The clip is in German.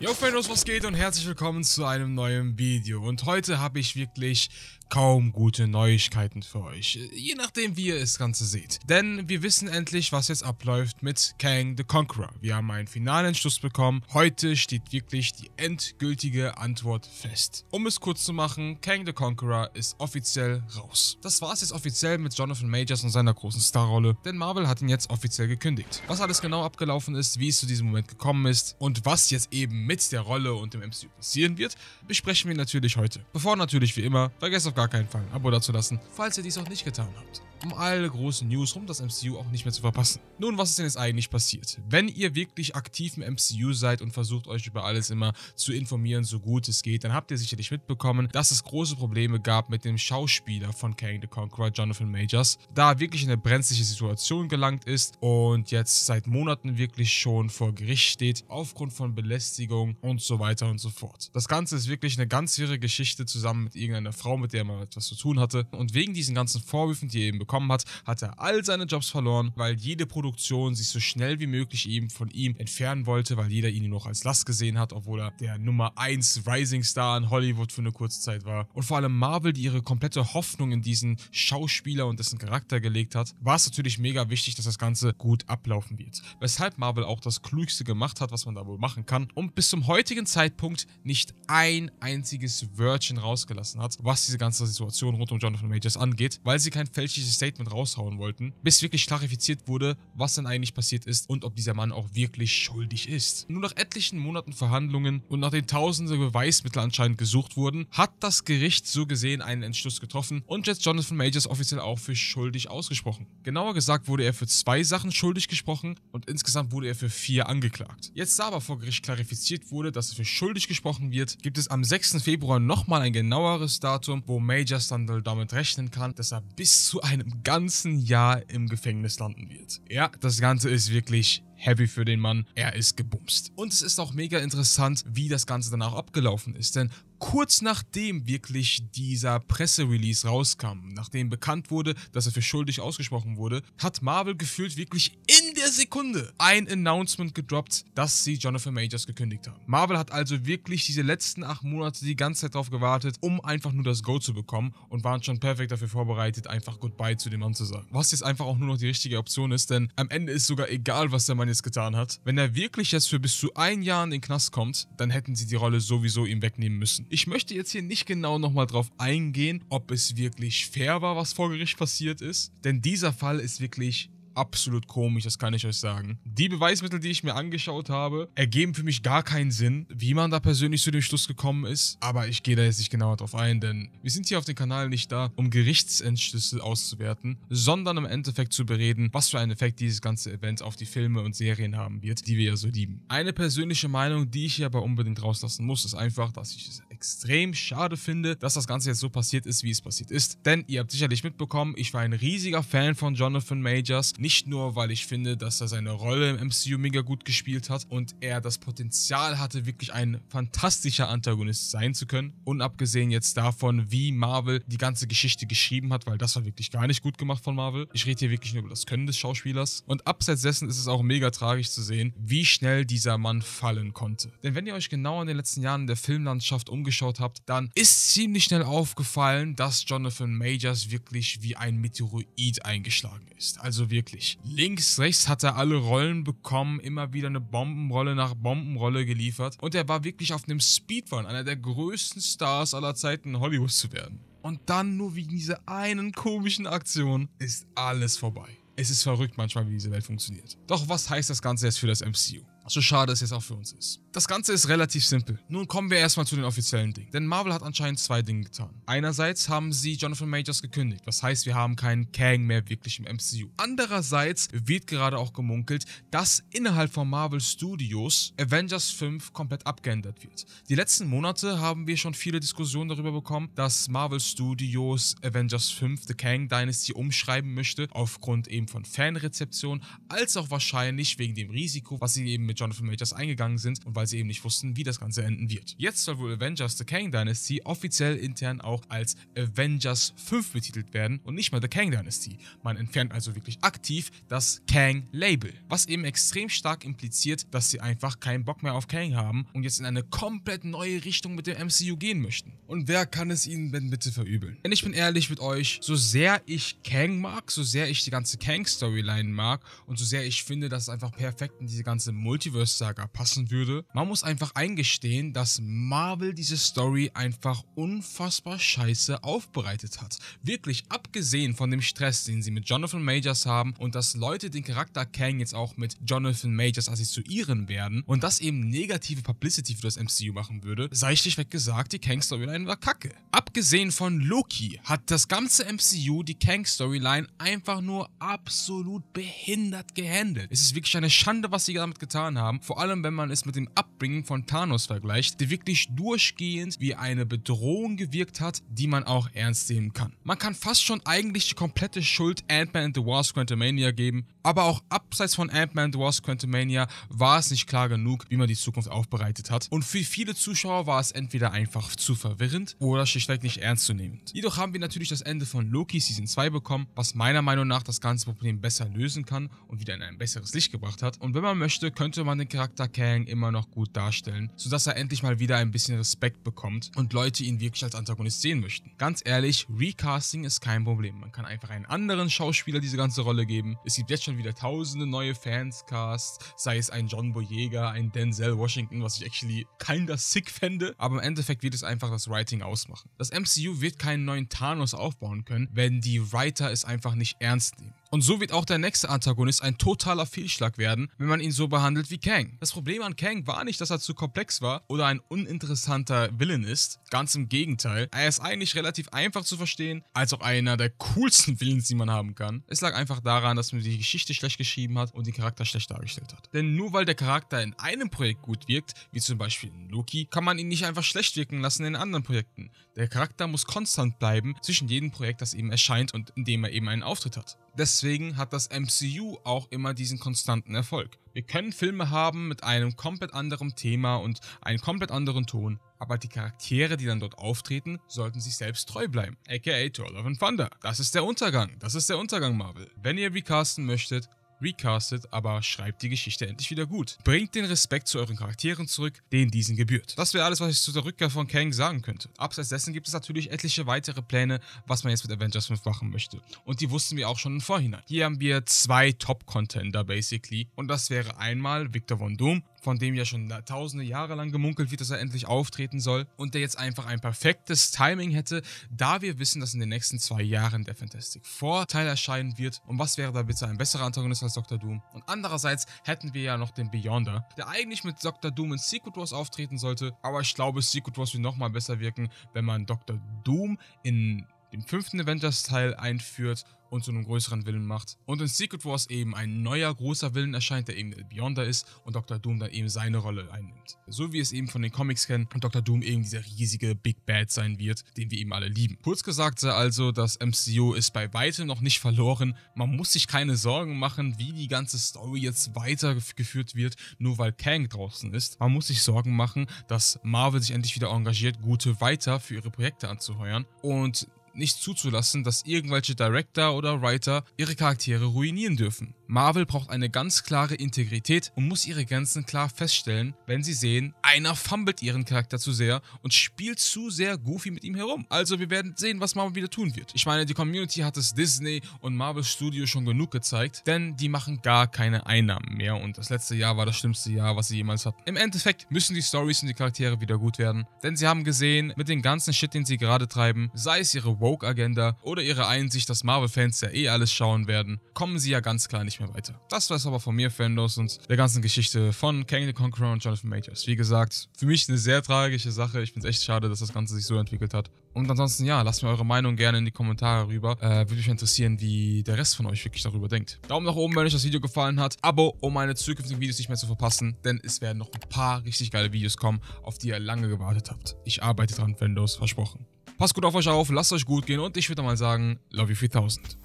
Yo Fellows, was geht und herzlich willkommen zu einem neuen Video und heute habe ich wirklich kaum gute Neuigkeiten für euch, je nachdem wie ihr das Ganze seht. Denn wir wissen endlich, was jetzt abläuft mit Kang the Conqueror. Wir haben einen finalen Entschluss bekommen, heute steht wirklich die endgültige Antwort fest. Um es kurz zu machen, Kang the Conqueror ist offiziell raus. Das war es jetzt offiziell mit Jonathan Majors und seiner großen Starrolle, denn Marvel hat ihn jetzt offiziell gekündigt. Was alles genau abgelaufen ist, wie es zu diesem Moment gekommen ist und was jetzt eben mit der Rolle und dem MCU passieren wird, besprechen wir natürlich heute. Bevor natürlich wie immer, vergesst auf gar keinen Fall ein Abo dazulassen, falls ihr dies auch nicht getan habt um alle großen News um das MCU auch nicht mehr zu verpassen. Nun, was ist denn jetzt eigentlich passiert? Wenn ihr wirklich aktiv im MCU seid und versucht euch über alles immer zu informieren, so gut es geht, dann habt ihr sicherlich mitbekommen, dass es große Probleme gab mit dem Schauspieler von Kang the Conqueror, Jonathan Majors, da er wirklich in eine brenzliche Situation gelangt ist und jetzt seit Monaten wirklich schon vor Gericht steht, aufgrund von Belästigung Vergewaltigung und so weiter und so fort. Das Ganze ist wirklich eine ganz irre Geschichte zusammen mit irgendeiner Frau, mit der man etwas zu tun hatte. Und wegen diesen ganzen Vorwürfen, die er eben bekommen hat, hat er all seine Jobs verloren, weil jede Produktion sich so schnell wie möglich eben von ihm entfernen wollte, weil jeder ihn nur noch als Last gesehen hat, obwohl er der Nummer 1 Rising Star in Hollywood für eine kurze Zeit war. Und vor allem Marvel, die ihre komplette Hoffnung in diesen Schauspieler und dessen Charakter gelegt hat, war es natürlich mega wichtig, dass das Ganze gut ablaufen wird. Weshalb Marvel auch das Klügste gemacht hat, was man da wohl machen kann, um bis bis zum heutigen Zeitpunkt nicht ein einziges Wörtchen rausgelassen hat, was diese ganze Situation rund um Jonathan Majors angeht, weil sie kein fälschliches Statement raushauen wollten, bis wirklich klarifiziert wurde, was denn eigentlich passiert ist und ob dieser Mann auch wirklich schuldig ist. Nur nach etlichen Monaten Verhandlungen und nachdem tausende Beweismittel anscheinend gesucht wurden, hat das Gericht so gesehen einen Entschluss getroffen und jetzt Jonathan Majors offiziell auch für schuldig ausgesprochen. Genauer gesagt wurde er für zwei Sachen schuldig gesprochen und insgesamt wurde er für vier angeklagt. Jetzt sah aber vor Gericht klarifiziert, kommuniziert wurde, dass er für schuldig gesprochen wird, gibt es am 6. Februar nochmal ein genaueres Datum, wo Major Sandal damit rechnen kann, dass er bis zu einem ganzen Jahr im Gefängnis landen wird. Ja, das Ganze ist wirklich heavy für den Mann. Er ist gebumst. Und es ist auch mega interessant, wie das Ganze danach abgelaufen ist, denn kurz nachdem wirklich dieser Presserelease rauskam, nachdem bekannt wurde, dass er für schuldig ausgesprochen wurde, hat Marvel gefühlt wirklich in jeder Sekunde ein Announcement gedroppt, dass sie Jonathan Majors gekündigt haben. Marvel hat also wirklich diese letzten acht Monate die ganze Zeit darauf gewartet, um einfach nur das Go zu bekommen und waren schon perfekt dafür vorbereitet, einfach Goodbye zu dem Mann zu sagen. Was jetzt einfach auch nur noch die richtige Option ist, denn am Ende ist sogar egal, was der Mann jetzt getan hat. Wenn er wirklich jetzt für bis zu ein Jahr in den Knast kommt, dann hätten sie die Rolle sowieso ihm wegnehmen müssen. Ich möchte jetzt hier nicht genau nochmal drauf eingehen, ob es wirklich fair war, was vor Gericht passiert ist, denn dieser Fall ist wirklich absolut komisch, das kann ich euch sagen. Die Beweismittel, die ich mir angeschaut habe, ergeben für mich gar keinen Sinn, wie man da persönlich zu dem Schluss gekommen ist, aber ich gehe da jetzt nicht genauer drauf ein, denn wir sind hier auf dem Kanal nicht da, um Gerichtsentschlüsse auszuwerten, sondern im Endeffekt zu bereden, was für einen Effekt dieses ganze Event auf die Filme und Serien haben wird, die wir ja so lieben. Eine persönliche Meinung, die ich hier aber unbedingt rauslassen muss, ist einfach, dass ich es extrem schade finde, dass das Ganze jetzt so passiert ist, wie es passiert ist. Denn ihr habt sicherlich mitbekommen, ich war ein riesiger Fan von Jonathan Majors. Nicht nur, weil ich finde, dass er seine Rolle im MCU mega gut gespielt hat und er das Potenzial hatte, wirklich ein fantastischer Antagonist sein zu können. Unabgesehen jetzt davon, wie Marvel die ganze Geschichte geschrieben hat, weil das war wirklich gar nicht gut gemacht von Marvel. Ich rede hier wirklich nur über das Können des Schauspielers. Und abseits dessen ist es auch mega tragisch zu sehen, wie schnell dieser Mann fallen konnte. Denn wenn ihr euch genau in den letzten Jahren der Filmlandschaft umgeschaut angeschaut habt, dann ist ziemlich schnell aufgefallen, dass Jonathan Majors wirklich wie ein Meteoroid eingeschlagen ist. Also wirklich. Links, rechts hat er alle Rollen bekommen, immer wieder eine Bombenrolle nach Bombenrolle geliefert und er war wirklich auf einem Speedrun, einer der größten Stars aller Zeiten in Hollywood zu werden. Und dann nur wegen dieser einen komischen Aktion ist alles vorbei. Es ist verrückt manchmal, wie diese Welt funktioniert. Doch was heißt das Ganze jetzt für das MCU? So schade es jetzt auch für uns ist. Das Ganze ist relativ simpel. Nun kommen wir erstmal zu den offiziellen Dingen. Denn Marvel hat anscheinend zwei Dinge getan. Einerseits haben sie Jonathan Majors gekündigt. Was heißt, wir haben keinen Kang mehr wirklich im MCU. Andererseits wird gerade auch gemunkelt, dass innerhalb von Marvel Studios Avengers 5 komplett abgeändert wird. Die letzten Monate haben wir schon viele Diskussionen darüber bekommen, dass Marvel Studios Avengers 5 The Kang Dynasty umschreiben möchte. Aufgrund eben von Fanrezeption. Als auch wahrscheinlich wegen dem Risiko, was sie eben mit mit Jonathan Majors eingegangen sind und weil sie eben nicht wussten, wie das Ganze enden wird. Jetzt soll wohl Avengers The Kang Dynasty offiziell intern auch als Avengers 5 betitelt werden und nicht mal The Kang Dynasty. Man entfernt also wirklich aktiv das Kang-Label, was eben extrem stark impliziert, dass sie einfach keinen Bock mehr auf Kang haben und jetzt in eine komplett neue Richtung mit dem MCU gehen möchten. Und wer kann es ihnen denn bitte verübeln? Denn ich bin ehrlich mit euch, so sehr ich Kang mag, so sehr ich die ganze Kang-Storyline mag und so sehr ich finde, dass es einfach perfekt in diese ganze Multi Multiverse Saga passen würde. Man muss einfach eingestehen, dass Marvel diese Story einfach unfassbar scheiße aufbereitet hat. Wirklich abgesehen von dem Stress, den sie mit Jonathan Majors haben und dass Leute den Charakter Kang jetzt auch mit Jonathan Majors assoziieren werden und das eben negative Publicity für das MCU machen würde, sei schlichtweg gesagt, die Kang-Storyline war kacke. Abgesehen von Loki hat das ganze MCU die Kang-Storyline einfach nur absolut behindert gehandelt. Es ist wirklich eine Schande, was sie damit getan getan haben, vor allem wenn man es mit dem Abbringen von Thanos vergleicht, der wirklich durchgehend wie eine Bedrohung gewirkt hat, die man auch ernst nehmen kann. Man kann fast schon eigentlich die komplette Schuld Ant-Man and the Wasp Quantumania geben, aber auch abseits von Ant-Man and the Wasp Quantumania war es nicht klar genug, wie man die Zukunft aufbereitet hat und für viele Zuschauer war es entweder einfach zu verwirrend oder schlichtweg nicht ernstzunehmend. Jedoch haben wir natürlich das Ende von Loki Season 2 bekommen, was meiner Meinung nach das ganze Problem besser lösen kann und wieder in ein besseres Licht gebracht hat und wenn man möchte, könnte man den Charakter Kang immer noch gut darstellen, sodass er endlich mal wieder ein bisschen Respekt bekommt und Leute ihn wirklich als Antagonist sehen möchten. Ganz ehrlich, Recasting ist kein Problem. Man kann einfach einen anderen Schauspieler diese ganze Rolle geben. Es gibt jetzt schon wieder tausende neue Fanscasts, sei es ein John Boyega, ein Denzel Washington, was ich actually kinder sick fände, aber im Endeffekt wird es einfach das Writing ausmachen. Das MCU wird keinen neuen Thanos aufbauen können, wenn die Writer es einfach nicht ernst nehmen. Und so wird auch der nächste Antagonist ein totaler Fehlschlag werden, wenn man ihn so behandelt wie Kang. Das Problem an Kang war nicht, dass er zu komplex war oder ein uninteressanter Villain ist. Ganz im Gegenteil. Er ist eigentlich relativ einfach zu verstehen, als auch einer der coolsten Villains, die man haben kann. Es lag einfach daran, dass man die Geschichte schlecht geschrieben hat und den Charakter schlecht dargestellt hat. Denn nur weil der Charakter in einem Projekt gut wirkt, wie zum Beispiel in Loki, kann man ihn nicht einfach schlecht wirken lassen in anderen Projekten. Der Charakter muss konstant bleiben zwischen jedem Projekt, das eben erscheint und in dem er eben einen Auftritt hat. Deswegen hat das MCU auch immer diesen konstanten Erfolg. Wir können Filme haben mit einem komplett anderen Thema und einem komplett anderen Ton, aber die Charaktere, die dann dort auftreten, sollten sich selbst treu bleiben. AKA To Love and Thunder. Das ist der Untergang. Das ist der Untergang, Marvel. Wenn ihr recasten möchtet, recastet, aber schreibt die Geschichte endlich wieder gut. Bringt den Respekt zu euren Charakteren zurück, den diesen gebührt. Das wäre alles, was ich zu der Rückkehr von Kang sagen könnte. Abseits dessen gibt es natürlich etliche weitere Pläne, was man jetzt mit Avengers 5 machen möchte. Und die wussten wir auch schon im Vorhinein. Hier haben wir zwei Top-Contender basically. Und das wäre einmal Victor Von Doom von dem ja schon tausende Jahre lang gemunkelt wird, dass er endlich auftreten soll und der jetzt einfach ein perfektes Timing hätte, da wir wissen, dass in den nächsten zwei Jahren der Fantastic Vorteil erscheinen wird und was wäre da bitte ein besserer Antagonist als Dr. Doom? Und andererseits hätten wir ja noch den Beyonder, der eigentlich mit Dr. Doom in Secret Wars auftreten sollte, aber ich glaube, Secret Wars wird nochmal besser wirken, wenn man Dr. Doom in dem fünften Avengers-Teil einführt und zu einem größeren Willen macht. Und in Secret Wars eben ein neuer großer Willen erscheint, der eben Beyonder ist und Dr. Doom dann eben seine Rolle einnimmt. So wie es eben von den Comics kennen und Dr. Doom eben dieser riesige Big Bad sein wird, den wir eben alle lieben. Kurz gesagt sei also, das MCU ist bei weitem noch nicht verloren. Man muss sich keine Sorgen machen, wie die ganze Story jetzt weitergeführt wird, nur weil Kang draußen ist. Man muss sich Sorgen machen, dass Marvel sich endlich wieder engagiert, gute weiter für ihre Projekte anzuheuern. Und nicht zuzulassen, dass irgendwelche Director oder Writer ihre Charaktere ruinieren dürfen. Marvel braucht eine ganz klare Integrität und muss ihre Grenzen klar feststellen, wenn sie sehen, einer fummelt ihren Charakter zu sehr und spielt zu sehr goofy mit ihm herum. Also wir werden sehen, was Marvel wieder tun wird. Ich meine, die Community hat es Disney und Marvel Studios schon genug gezeigt, denn die machen gar keine Einnahmen mehr und das letzte Jahr war das schlimmste Jahr, was sie jemals hatten. Im Endeffekt müssen die Stories und die Charaktere wieder gut werden, denn sie haben gesehen, mit dem ganzen Shit, den sie gerade treiben, sei es ihre Woke-Agenda oder ihre Einsicht, dass Marvel-Fans ja eh alles schauen werden, kommen sie ja ganz klar nicht mehr weiter. Das war es aber von mir, Fandos, und der ganzen Geschichte von Kang the Conqueror und Jonathan Majors. Wie gesagt, gesagt, für mich eine sehr tragische Sache. Ich finde es echt schade, dass das Ganze sich so entwickelt hat. Und ansonsten, ja, lasst mir eure Meinung gerne in die Kommentare rüber. Äh, würde mich interessieren, wie der Rest von euch wirklich darüber denkt. Daumen nach oben, wenn euch das Video gefallen hat. Abo, um meine zukünftigen Videos nicht mehr zu verpassen, denn es werden noch ein paar richtig geile Videos kommen, auf die ihr lange gewartet habt. Ich arbeite dran, wenn los, versprochen. Passt gut auf euch auf, lasst euch gut gehen und ich würde mal sagen, love you 4000.